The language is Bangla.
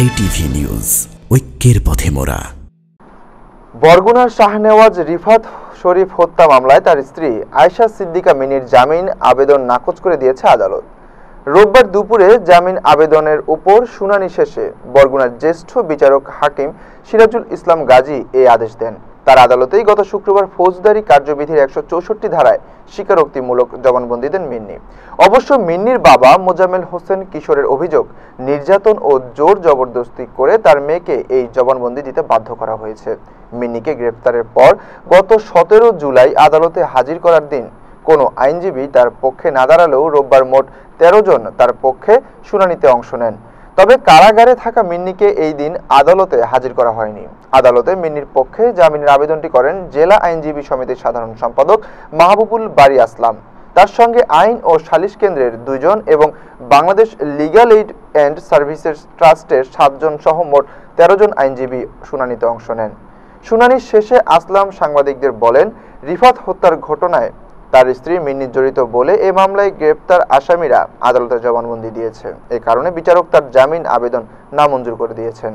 জেটিভি নিউজ ঐক্যের পথে মোরা বরগুনার শাহনেওয়াজ রিফাত শরীফ হত্যা মামলায় তার স্ত্রী আয়েশা সিদ্দিকা মিনির জামিন আবেদন নাকচ করে দিয়েছে আদালত রোববার দুপুরে জামিন আবেদনের ওপর শুনানি শেষে বরগুনার জ্যেষ্ঠ বিচারক হাকিম সিরাজুল ইসলাম গাজী এই আদেশ দেন তার আদালতেই গত শুক্রবার ফৌজদারি কার্যবিধির একশো চৌষট্টি ধারায় স্বীকারোক্তিমূলক জবানবন্দি দেন মিন্নি অবশ্য মিন্নির বাবা মোজামেল হোসেন কিশোরের অভিযোগ নির্যাতন ও জোর জবরদস্তি করে তার মেয়েকে এই জবানবন্দি দিতে বাধ্য করা হয়েছে মিন্নিকে গ্রেপ্তারের পর গত সতেরো জুলাই আদালতে হাজির করার দিন কোনো আইনজীবী তার পক্ষে না দাঁড়ালেও রোববার মোট তেরো জন তার পক্ষে শুনানিতে অংশ নেন তবে কারাগারে থাকা মিন্নিকে এই দিন আদালতে হাজির করা হয়নি আদালতে মিন্নির পক্ষে জামিনের আবেদনটি করেন জেলা আইনজীবী সমিতির সাধারণ সম্পাদক মাহবুবুল বাড়ি আসলাম তার সঙ্গে আইন ও সালিশ কেন্দ্রের দুজন এবং Bangladesh legal aid and services ট্রাস্টের সাতজন সহ মোট তেরো জন আইনজীবী শুনানিতে অংশ নেন শুনানি শেষে আসলাম সাংবাদিকদের বলেন রিফাত হত্যার ঘটনায় তার স্ত্রী মিন্নি জড়িত বলে এ মামলায় গ্রেপ্তার আসামিরা আদালতে জবানবন্দি দিয়েছে এ কারণে বিচারক তার জামিন আবেদন নামঞ্জুর করে দিয়েছেন